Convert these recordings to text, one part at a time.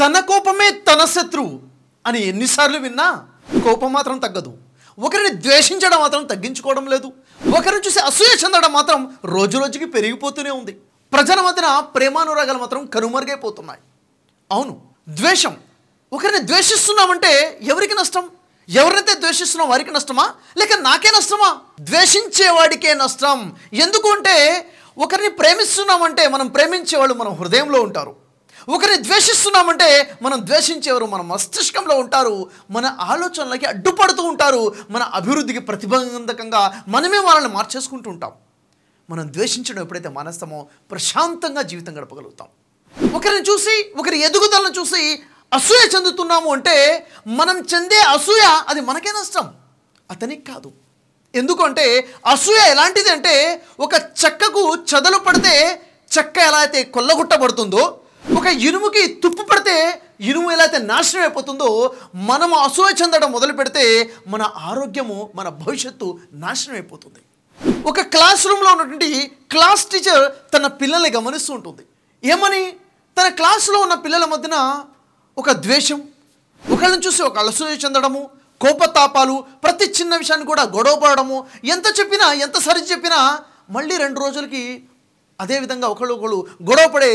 తన కోపమే తన శత్రువు అని ఎన్నిసార్లు విన్నా కోపం మాత్రం తగ్గదు ఒకరిని ద్వేషించడం మాత్రం తగ్గించుకోవడం లేదు ఒకరిని చూసి అసూయ చెందడం మాత్రం రోజు రోజుకి పెరిగిపోతూనే ఉంది ప్రజల మధ్యన ప్రేమానురాగాలు మాత్రం కనుమరుగైపోతున్నాయి అవును ద్వేషం ఒకరిని ద్వేషిస్తున్నామంటే ఎవరికి నష్టం ఎవరైతే ద్వేషిస్తున్నాం వారికి నష్టమా లేక నాకే నష్టమా ద్వేషించేవాడికే నష్టం ఎందుకు అంటే ఒకరిని ప్రేమిస్తున్నామంటే మనం ప్రేమించే వాళ్ళు మన హృదయంలో ఉంటారు ఒకరిని ద్వేషిస్తున్నామంటే మనం ద్వేషించేవారు మన మస్తిష్కంలో ఉంటారు మన ఆలోచనలకి అడ్డుపడుతూ ఉంటారు మన అభివృద్ధికి ప్రతిబంధకంగా మనమే వాళ్ళని మార్చేసుకుంటూ ఉంటాం మనం ద్వేషించడం ఎప్పుడైతే మానేస్తామో ప్రశాంతంగా జీవితం గడపగలుగుతాం ఒకరిని చూసి ఒకరి ఎదుగుదలను చూసి అసూయ చెందుతున్నాము అంటే మనం చెందే అసూయ అది మనకే నష్టం అతనికి కాదు ఎందుకంటే అసూయ ఎలాంటిది అంటే ఒక చెక్కకు చెదలు పడితే చెక్క ఎలా అయితే కొల్లగుట్టబడుతుందో ఒక ఇనుముకి తుప్పు పడితే ఇనుము ఎలా అయితే నాశనం అయిపోతుందో మనము అసూయ చెందడం మొదలు పెడితే మన ఆరోగ్యము మన భవిష్యత్తు నాశనం అయిపోతుంది ఒక క్లాస్ రూమ్లో ఉన్నటువంటి క్లాస్ టీచర్ తన పిల్లల్ని గమనిస్తూ ఉంటుంది ఏమని తన క్లాసులో ఉన్న పిల్లల మధ్యన ఒక ద్వేషం ఒకళ్ళని చూసి ఒక అసూయ చెందడము కోపతాపాలు ప్రతి చిన్న విషయాన్ని కూడా గొడవపడము ఎంత చెప్పినా ఎంత సరి చెప్పినా మళ్ళీ రెండు రోజులకి అదేవిధంగా ఒకళ్ళు ఒకళ్ళు గొడవపడే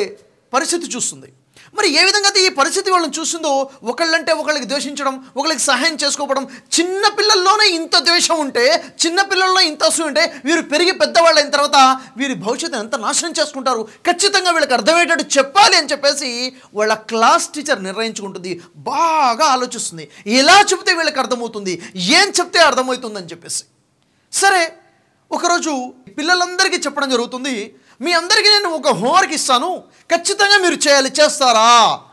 పరిస్థితి చూస్తుంది మరి ఏ విధంగా అయితే ఈ పరిస్థితి వాళ్ళని చూస్తుందో ఒకళ్ళంటే ఒకళ్ళకి ద్వేషించడం ఒకళ్ళకి సహాయం చేసుకోవడం చిన్న పిల్లల్లోనే ఇంత ద్వేషం ఉంటే చిన్న పిల్లల్లో ఇంత అసూ ఉంటే వీరు పెరిగి పెద్దవాళ్ళు అయిన తర్వాత వీరి భవిష్యత్తు ఎంత నాశనం చేసుకుంటారు ఖచ్చితంగా వీళ్ళకి అర్థమయ్యేటట్టు చెప్పాలి అని చెప్పేసి వాళ్ళ క్లాస్ టీచర్ నిర్ణయించుకుంటుంది బాగా ఆలోచిస్తుంది ఎలా చెప్తే వీళ్ళకి అర్థమవుతుంది ఏం చెప్తే అర్థమవుతుందని చెప్పేసి సరే ఒకరోజు పిల్లలందరికీ చెప్పడం జరుగుతుంది మీ అందరికీ నేను ఒక హోంవర్క్ ఇస్తాను ఖచ్చితంగా మీరు చేయాలి చేస్తారా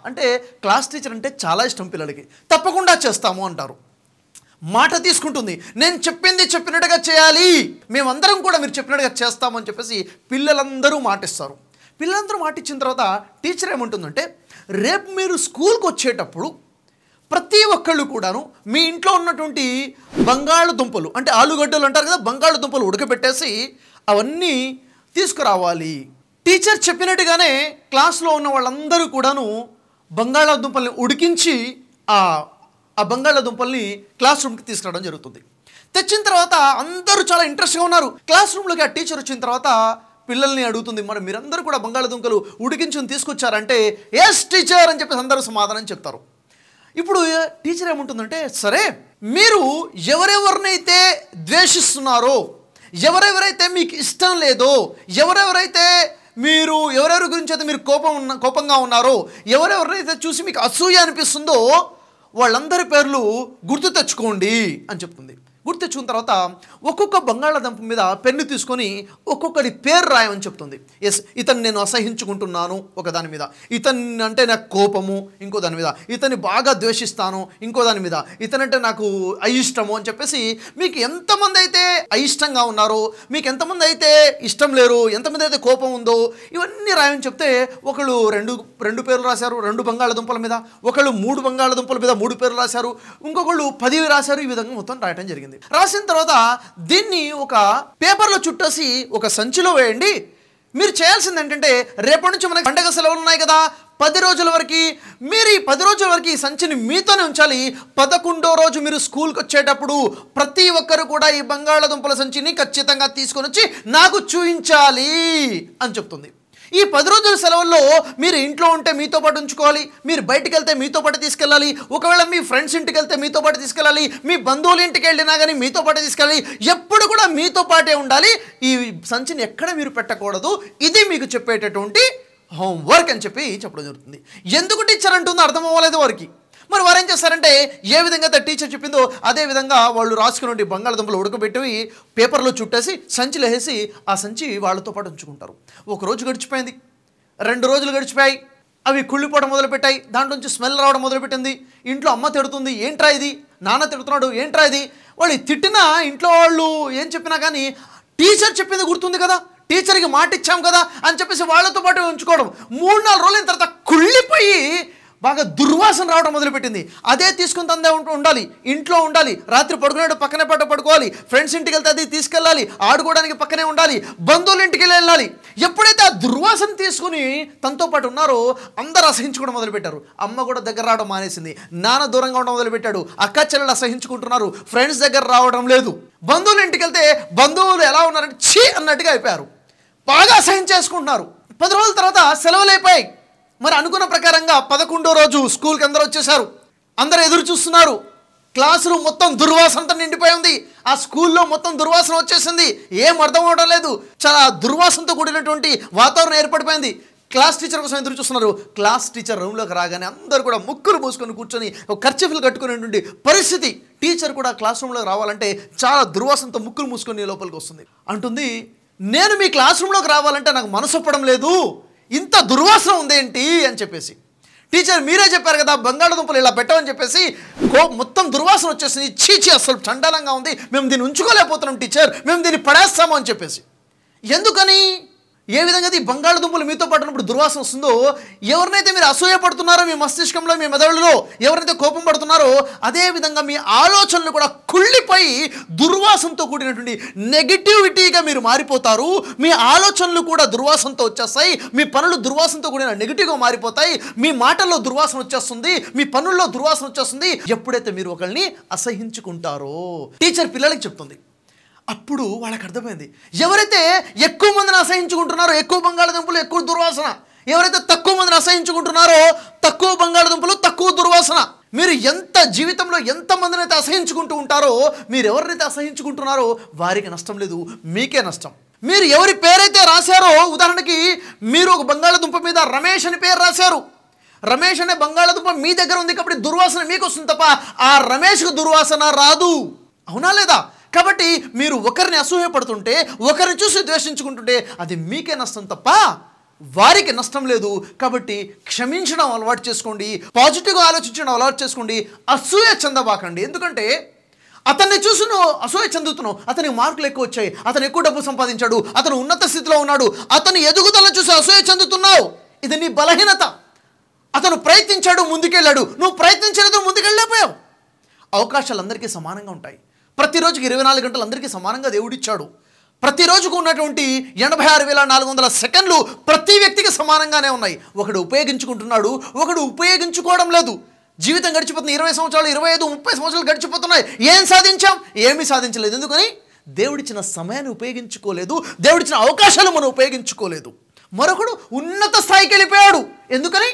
అంటే క్లాస్ టీచర్ అంటే చాలా ఇష్టం పిల్లలకి తప్పకుండా చేస్తాము అంటారు మాట తీసుకుంటుంది నేను చెప్పింది చెప్పినట్టుగా చేయాలి మేమందరం కూడా మీరు చెప్పినట్టుగా చేస్తామని చెప్పేసి పిల్లలందరూ మాటిస్తారు పిల్లలందరూ మాటిచ్చిన తర్వాత టీచర్ ఏమంటుందంటే రేపు మీరు స్కూల్కి వచ్చేటప్పుడు ప్రతి ఒక్కళ్ళు కూడాను మీ ఇంట్లో ఉన్నటువంటి బంగాళదుంపలు అంటే ఆలుగడ్డలు అంటారు కదా బంగాళదుంపలు ఉడకబెట్టేసి అవన్నీ తీసుకురావాలి టీచర్ చెప్పినట్టుగానే క్లాస్లో ఉన్న వాళ్ళందరూ కూడాను బంగాళాదుంపల్ని ఉడికించి ఆ ఆ బంగాళాదుంపల్ని క్లాస్ రూమ్కి తీసుకురావడం జరుగుతుంది తెచ్చిన తర్వాత అందరూ చాలా ఇంట్రెస్ట్గా ఉన్నారు క్లాస్ రూమ్లోకి ఆ టీచర్ వచ్చిన తర్వాత పిల్లల్ని అడుగుతుంది మరి మీరందరూ కూడా బంగాళదుంకలు ఉడికించుని తీసుకొచ్చారంటే ఎస్ టీచర్ అని చెప్పేసి అందరూ సమాధానం చెప్తారు ఇప్పుడు టీచర్ ఏముంటుందంటే సరే మీరు ఎవరెవరినైతే ద్వేషిస్తున్నారో ఎవరెవరైతే మీకు ఇష్టం లేదో ఎవరెవరైతే మీరు ఎవరెవరి గురించి అయితే మీరు కోపం ఉన్న కోపంగా ఉన్నారో ఎవరెవరైతే చూసి మీకు అసూయ అనిపిస్తుందో వాళ్ళందరి పేర్లు గుర్తు తెచ్చుకోండి అని చెప్తుంది చూసిన తర్వాత ఒక్కొక్క బంగాళాదుంప మీద పెన్ను తీసుకొని ఒక్కొక్కడి పేరు రాయమని చెప్తుంది ఎస్ ఇతన్ని నేను అసహించుకుంటున్నాను ఒక దాని మీద ఇతన్ని అంటే నాకు కోపము ఇంకో దాని మీద ఇతన్ని బాగా ద్వేషిస్తాను ఇంకో దాని మీద ఇతనంటే నాకు అయిష్టము అని చెప్పేసి మీకు ఎంతమంది అయితే అయిష్టంగా ఉన్నారో మీకు ఎంతమంది అయితే ఇష్టం లేరు ఎంతమంది అయితే కోపం ఉందో ఇవన్నీ రాయమని చెప్తే ఒకళ్ళు రెండు రెండు పేర్లు రాశారు రెండు బంగాళదుంపల మీద ఒకళ్ళు మూడు బంగాళదుంపల మీద మూడు పేర్లు రాశారు ఇంకొకళ్ళు పదివి రాశారు ఈ విధంగా మొత్తం రాయటం జరిగింది రాసిన తర్వాత దీన్ని ఒక పేపర్లో చుట్టేసి ఒక సంచిలో వేయండి మీరు చేయాల్సింది ఏంటంటే రేపటి నుంచి మనకి పండగ సెలవులు ఉన్నాయి కదా పది రోజుల వరకు మీరు ఈ పది రోజుల వరకు ఈ సంచిని మీతోనే ఉంచాలి పదకొండో రోజు మీరు స్కూల్కి వచ్చేటప్పుడు ప్రతి ఒక్కరు కూడా ఈ బంగాళాదుంపల సంచిని ఖచ్చితంగా తీసుకొని వచ్చి నాకు చూపించాలి అని చెప్తుంది ఈ పది రోజుల సెలవుల్లో మీరు ఇంట్లో ఉంటే మీతో పాటు ఉంచుకోవాలి మీరు బయటకు వెళ్తే మీతో పాటు తీసుకెళ్ళాలి ఒకవేళ మీ ఫ్రెండ్స్ ఇంటికి వెళ్తే మీతో పాటు తీసుకెళ్ళాలి మీ బంధువుల ఇంటికి వెళ్ళినా కానీ మీతో పాటు తీసుకెళ్ళాలి ఎప్పుడు కూడా మీతో పాటే ఉండాలి ఈ సంచిని ఎక్కడ మీరు పెట్టకూడదు ఇది మీకు చెప్పేటటువంటి హోంవర్క్ అని చెప్పి చెప్పడం జరుగుతుంది ఎందుకు టీచర్ అంటుందో అర్థం అవ్వలేదు వారికి మరి వారు ఏం చేస్తారంటే ఏ విధంగా అయితే టీచర్ చెప్పిందో అదే విధంగా వాళ్ళు రాసుకుని బంగాళదుంపలు ఉడకబెట్టి పేపర్లో చుట్టేసి సంచిలో వేసి ఆ సంచి వాళ్ళతో పాటు ఉంచుకుంటారు ఒక రోజు గడిచిపోయింది రెండు రోజులు గడిచిపోయాయి అవి కుళ్ళిపోవడం మొదలుపెట్టాయి దాంట్లో నుంచి స్మెల్ రావడం మొదలుపెట్టింది ఇంట్లో అమ్మ తిడుతుంది ఏంట్రా ఇది నాన్న తిడుతున్నాడు ఏంట్రా ఇది వాళ్ళు తిట్టినా ఇంట్లో వాళ్ళు ఏం చెప్పినా కానీ టీచర్ చెప్పింది గుర్తుంది కదా టీచర్కి మాటిచ్చాం కదా అని చెప్పేసి వాళ్ళతో పాటు ఉంచుకోవడం మూడు నాలుగు రోజులైన తర్వాత కుళ్ళిపోయి బాగా దుర్వాసన రావడం మొదలుపెట్టింది అదే తీసుకుని తందే ఉండాలి ఇంట్లో ఉండాలి రాత్రి పడుకునేటప్పుడు పక్కనే పట్ట పడుకోవాలి ఫ్రెండ్స్ ఇంటికి వెళ్తే అది తీసుకెళ్ళాలి ఆడుకోవడానికి పక్కనే ఉండాలి బంధువుల ఇంటికి వెళ్ళాలి ఎప్పుడైతే ఆ దుర్వాసన తీసుకుని తనతో పాటు ఉన్నారో అందరు అసహించుకోవడం మొదలుపెట్టారు అమ్మ కూడా దగ్గర రావడం మానేసింది నాన్న దూరంగా ఉండడం మొదలుపెట్టాడు అక్క చెల్లెలు అసహించుకుంటున్నారు ఫ్రెండ్స్ దగ్గర రావడం లేదు బంధువుల ఇంటికి వెళ్తే బంధువులు ఎలా ఉన్నారంటే ఛీ అన్నట్టుగా అయిపోయారు బాగా అసహించేసుకుంటున్నారు పది రోజుల తర్వాత సెలవులు అయిపోయాయి మరి అనుకున్న ప్రకారంగా పదకొండో రోజు స్కూల్కి అందరూ వచ్చేసారు అందరు ఎదురు చూస్తున్నారు క్లాస్ రూమ్ మొత్తం దుర్వాసనతో నిండిపోయి ఉంది ఆ స్కూల్లో మొత్తం దుర్వాసన వచ్చేసింది ఏం అర్థం అవడం లేదు చాలా దుర్వాసనతో కూడినటువంటి వాతావరణం ఏర్పడిపోయింది క్లాస్ టీచర్ కోసం ఎదురు చూస్తున్నారు క్లాస్ టీచర్ రూమ్లోకి రాగానే అందరూ కూడా ముక్కులు మూసుకొని కూర్చొని ఒక కర్చీఫ్లు కట్టుకునేటువంటి పరిస్థితి టీచర్ కూడా క్లాస్ రూమ్లోకి రావాలంటే చాలా దుర్వాసనతో ముక్కులు మూసుకొని లోపలికి వస్తుంది అంటుంది నేను మీ క్లాస్ రూమ్లోకి రావాలంటే నాకు మనసు లేదు ఇంత దుర్వాసన ఉందేంటి అని చెప్పేసి టీచర్ మీరే చెప్పారు కదా బంగాళదుంపలు ఇలా పెట్టమని చెప్పేసి కో మొత్తం దుర్వాసన వచ్చేసింది చీచి అసలు చండాలంగా ఉంది మేము దీన్ని ఉంచుకోలేకపోతున్నాం టీచర్ మేము దీన్ని పడేస్తాము అని చెప్పేసి ఎందుకని ఏ విధంగా ఈ బంగాళదుంపలు మీతో ఉన్నప్పుడు దుర్వాసన వస్తుందో ఎవరినైతే మీరు అసూయ పడుతున్నారో మీ మస్తిష్కంలో మీ మెదడులో ఎవరైతే కోపం పడుతున్నారో అదే విధంగా మీ ఆలోచనలు కూడా కుళ్ళిపోయి దుర్వాసనతో కూడినటువంటి నెగిటివిటీగా మీరు మారిపోతారు మీ ఆలోచనలు కూడా దుర్వాసనతో వచ్చేస్తాయి మీ పనులు దుర్వాసనతో కూడిన నెగిటివ్గా మారిపోతాయి మీ మాటల్లో దుర్వాసన వచ్చేస్తుంది మీ పనుల్లో దుర్వాసన వచ్చేస్తుంది ఎప్పుడైతే మీరు ఒకరిని అసహించుకుంటారో టీచర్ పిల్లలకి చెప్తుంది అప్పుడు వాళ్ళకి అర్థమైంది ఎవరైతే ఎక్కువ మందిని అసహించుకుంటున్నారో ఎక్కువ బంగాళదుంపలు ఎక్కువ దుర్వాసన ఎవరైతే తక్కువ మందిని అసహించుకుంటున్నారో తక్కువ బంగాళదుంపలు తక్కువ దుర్వాసన మీరు ఎంత జీవితంలో మందిని అయితే అసహించుకుంటూ ఉంటారో మీరు ఎవరినైతే అసహించుకుంటున్నారో వారికి నష్టం లేదు మీకే నష్టం మీరు ఎవరి పేరైతే రాశారో ఉదాహరణకి మీరు ఒక బంగాళదుంప మీద రమేష్ అని పేరు రాశారు రమేష్ అనే బంగాళదుంప మీ దగ్గర ఉంది కాబట్టి దుర్వాసన మీకు వస్తుంది తప్ప ఆ రమేష్కు దుర్వాసన రాదు అవునా లేదా కాబట్టి మీరు ఒకరిని అసూయపడుతుంటే ఒకరిని చూసి ద్వేషించుకుంటుంటే అది మీకే నష్టం తప్ప వారికి నష్టం లేదు కాబట్టి క్షమించడం అలవాటు చేసుకోండి పాజిటివ్గా ఆలోచించడం అలవాటు చేసుకోండి అసూయ చెందబాకండి ఎందుకంటే అతన్ని చూసి నువ్వు అసూయ చెందుతున్నావు అతనికి మార్కులు ఎక్కువ వచ్చాయి అతను ఎక్కువ డబ్బు సంపాదించాడు అతను ఉన్నత స్థితిలో ఉన్నాడు అతను ఎదుగుదలను చూసి అసూయ చెందుతున్నావు ఇది నీ బలహీనత అతను ప్రయత్నించాడు ముందుకెళ్ళాడు నువ్వు ప్రయత్నించలేదు ముందుకెళ్ళలేకపోయావు అవకాశాలు అందరికీ సమానంగా ఉంటాయి ప్రతిరోజుకి ఇరవై నాలుగు గంటలు అందరికీ సమానంగా దేవుడిచ్చాడు ప్రతిరోజుకు ఉన్నటువంటి ఎనభై ఆరు వేల నాలుగు వందల సెకండ్లు ప్రతి వ్యక్తికి సమానంగానే ఉన్నాయి ఒకడు ఉపయోగించుకుంటున్నాడు ఒకడు ఉపయోగించుకోవడం లేదు జీవితం గడిచిపోతుంది ఇరవై సంవత్సరాలు ఇరవై ఐదు ముప్పై సంవత్సరాలు గడిచిపోతున్నాయి ఏం సాధించాం ఏమీ సాధించలేదు ఎందుకని దేవుడిచ్చిన సమయాన్ని ఉపయోగించుకోలేదు దేవుడిచ్చిన అవకాశాలు మనం ఉపయోగించుకోలేదు మరొకడు ఉన్నత స్థాయికి వెళ్ళిపోయాడు ఎందుకని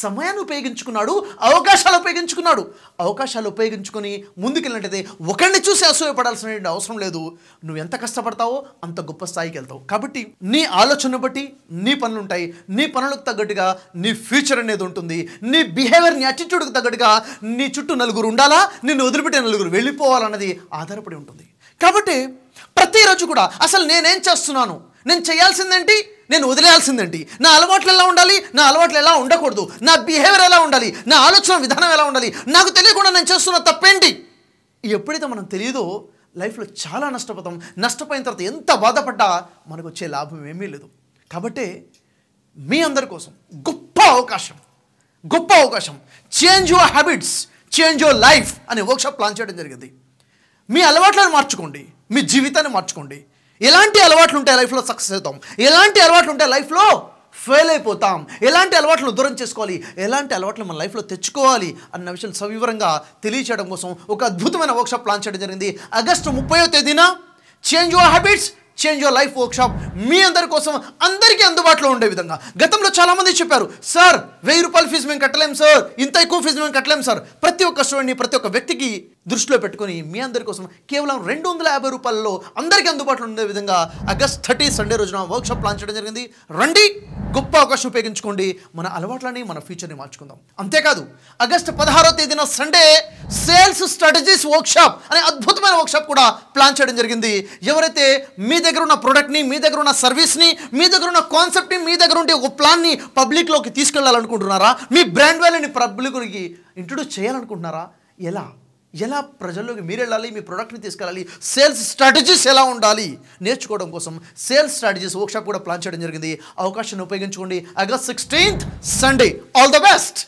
సమయాన్ని ఉపయోగించుకున్నాడు అవకాశాలు ఉపయోగించుకున్నాడు అవకాశాలు ఉపయోగించుకొని ముందుకెళ్ళినట్టయితే ఒకరిని చూసి అసూయపడాల్సిన అవసరం లేదు నువ్వు ఎంత కష్టపడతావో అంత గొప్ప స్థాయికి వెళ్తావు కాబట్టి నీ ఆలోచన బట్టి నీ పనులు ఉంటాయి నీ పనులకు తగ్గట్టుగా నీ ఫ్యూచర్ అనేది ఉంటుంది నీ బిహేవియర్ నీ అటిట్యూడ్కి తగ్గట్టుగా నీ చుట్టూ నలుగురు ఉండాలా నిన్ను వదిలిపెట్టే నలుగురు వెళ్ళిపోవాలన్నది ఆధారపడి ఉంటుంది కాబట్టి ప్రతిరోజు కూడా అసలు నేనేం చేస్తున్నాను నేను చేయాల్సిందేంటి నేను వదిలేయాల్సిందేంటి నా అలవాట్లు ఎలా ఉండాలి నా అలవాట్లు ఎలా ఉండకూడదు నా బిహేవియర్ ఎలా ఉండాలి నా ఆలోచన విధానం ఎలా ఉండాలి నాకు తెలియకుండా నేను చేస్తున్న తప్పేంటి ఎప్పుడైతే మనం తెలియదో లైఫ్లో చాలా నష్టపోతాం నష్టపోయిన తర్వాత ఎంత బాధపడ్డా మనకు వచ్చే లాభం ఏమీ లేదు కాబట్టి మీ అందరి కోసం గొప్ప అవకాశం గొప్ప అవకాశం change your habits change your life అనే వర్క్షాప్ ప్లాన్ చేయడం జరిగింది మీ అలవాట్లను మార్చుకోండి మీ జీవితాన్ని మార్చుకోండి ఎలాంటి అలవాట్లు ఉంటాయి లైఫ్లో సక్సెస్ అవుతాం ఎలాంటి అలవాట్లు ఉంటాయి లైఫ్లో ఫెయిల్ అయిపోతాం ఎలాంటి అలవాట్లు దూరం చేసుకోవాలి ఎలాంటి అలవాట్లు మన లైఫ్లో తెచ్చుకోవాలి అన్న విషయం సవివరంగా తెలియచేయడం కోసం ఒక అద్భుతమైన వర్క్షాప్ ప్లాన్ చేయడం జరిగింది ఆగస్టు ముప్పై తేదీన change your habits change your life workshop మీ అందరి కోసం అందరికీ అందుబాటులో ఉండే విధంగా గతంలో చాలామంది చెప్పారు సార్ వెయ్యి రూపాయల ఫీజు మేము కట్టలేము సార్ ఇంత ఎక్కువ ఫీజు మేము కట్టలేము సార్ ప్రతి ఒక్క స్టూడెంట్ని ప్రతి ఒక్క వ్యక్తికి దృష్టిలో పెట్టుకొని మీ అందరి కోసం కేవలం రెండు వందల యాభై రూపాయల్లో అందరికీ అందుబాటులో ఉండే విధంగా ఆగస్ట్ థర్టీ సండే రోజున వర్క్షాప్ ప్లాన్ చేయడం జరిగింది రండి గొప్ప అవకాశం ఉపయోగించుకోండి మన అలవాట్లని మన ఫ్యూచర్ని మార్చుకుందాం అంతేకాదు ఆగస్ట్ పదహారో తేదీన సండే సేల్స్ స్ట్రాటజీస్ వర్క్షాప్ అనే అద్భుతమైన వర్క్షాప్ కూడా ప్లాన్ చేయడం జరిగింది ఎవరైతే మీ దగ్గర ఉన్న ప్రోడక్ట్ని మీ దగ్గర ఉన్న సర్వీస్ని మీ దగ్గర ఉన్న కాన్సెప్ట్ని మీ దగ్గర ఉండే ఒక ప్లాన్ని పబ్లిక్లోకి తీసుకెళ్లాలనుకుంటున్నారా మీ బ్రాండ్ వాల్యూని పబ్లిక్కి ఇంట్రొడ్యూస్ చేయాలనుకుంటున్నారా ఎలా ఎలా ప్రజల్లోకి మీరు వెళ్ళాలి మీ ప్రోడక్ట్ని తీసుకెళ్ళాలి సేల్స్ స్ట్రాటజీస్ ఎలా ఉండాలి నేర్చుకోవడం కోసం సేల్స్ స్ట్రాటజీస్ వర్క్షాప్ కూడా ప్లాన్ చేయడం జరిగింది అవకాశాన్ని ఉపయోగించుకోండి August sixteenth Sunday all the best